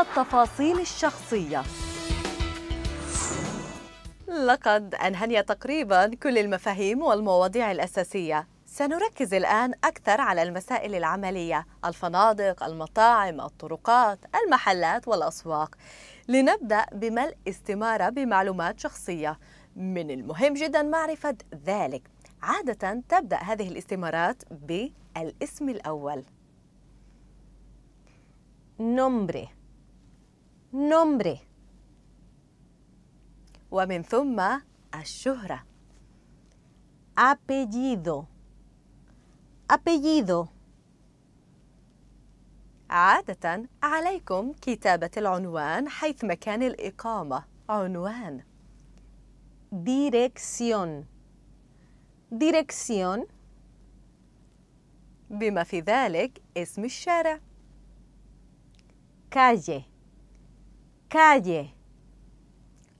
التفاصيل الشخصية لقد أنهينا تقريبا كل المفاهيم والمواضيع الأساسية سنركز الآن أكثر على المسائل العملية الفنادق، المطاعم، الطرقات، المحلات والأسواق لنبدأ بملء استمارة بمعلومات شخصية من المهم جدا معرفة ذلك عادة تبدأ هذه الاستمارات بالاسم الأول نمبري nombre ومن ثم الشهرة apellido apellido عادة عليكم كتابة العنوان حيث مكان الإقامة عنوان dirección dirección بما في ذلك اسم الشارع calle calle.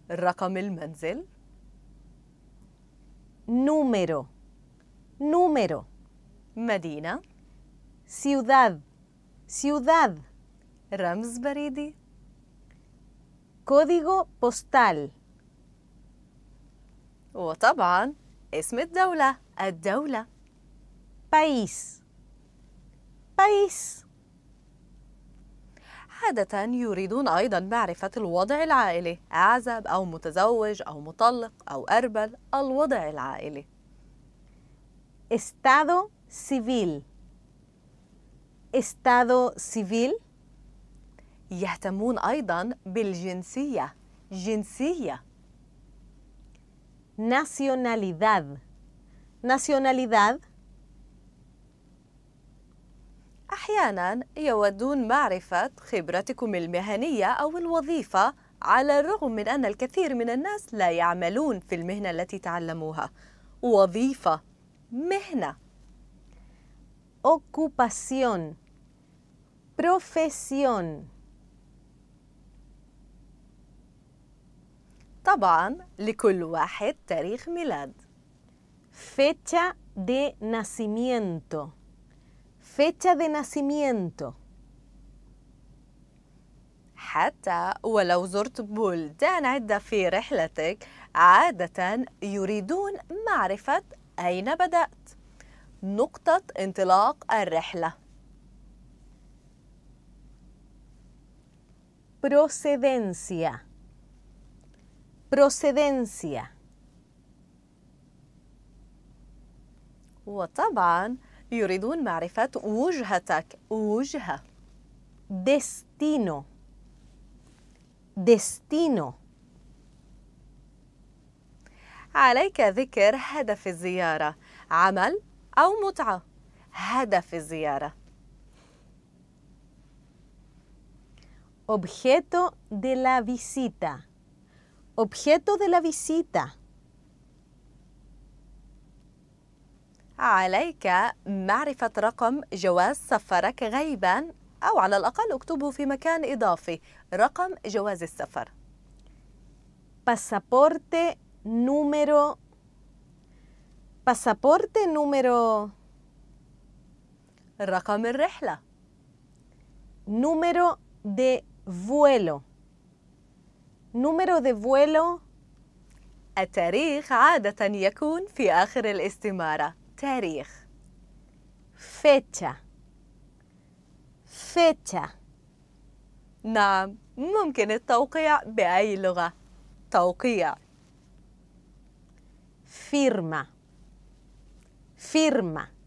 Rakamil Manzel Número. Número. Medina. Ciudad. Ciudad. Ramsbaridi. Código postal. Otaban. es Daula. Daula. País. País. عادة يريدون أيضا معرفة الوضع العائلي أعزب أو متزوج أو مطلق أو أربل الوضع العائلي Estado civil Estado civil يهتمون أيضا بالجنسية جنسية Nacionalidad Nacionalidad أحيانا يودون معرفة خبرتكم المهنية أو الوظيفة على الرغم من أن الكثير من الناس لا يعملون في المهنة التي تعلموها وظيفة مهنة ocupación profesión طبعا لكل واحد تاريخ ميلاد fecha de nacimiento fecha de nacimiento حتى ولو زرت بلدان عدة في رحلتك عادة يريدون معرفة أين بدأت نقطة انطلاق الرحلة procedencia procedencia وطبعا يريدون معرفة وجهتك وجهة destino destino عليك ذكر هدف الزيارة عمل أو متعة هدف الزيارة objeto de la visita objeto de la visita عليك معرفة رقم جواز سفرك غيبا أو على الأقل اكتبه في مكان إضافي رقم جواز السفر pasaporte número pasaporte número رقم الرحلة número de vuelo número de vuelo التاريخ عادة يكون في آخر الاستمارة تاريخ فيتا فيتا نعم ممكن التوقيع بأي لغة توقيع فيرما فيرما